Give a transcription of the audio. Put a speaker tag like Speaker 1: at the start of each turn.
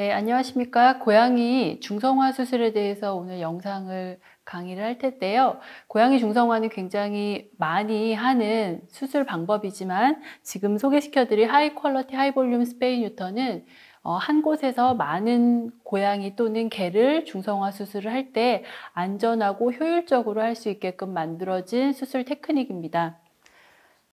Speaker 1: 네, 안녕하십니까. 고양이 중성화 수술에 대해서 오늘 영상을 강의를 할 텐데요. 고양이 중성화는 굉장히 많이 하는 수술 방법이지만 지금 소개시켜드릴 하이 퀄러티 하이 볼륨 스페인 유터는 어, 한 곳에서 많은 고양이 또는 개를 중성화 수술을 할 때 안전하고 효율적으로 할 수 있게끔 만들어진 수술 테크닉입니다.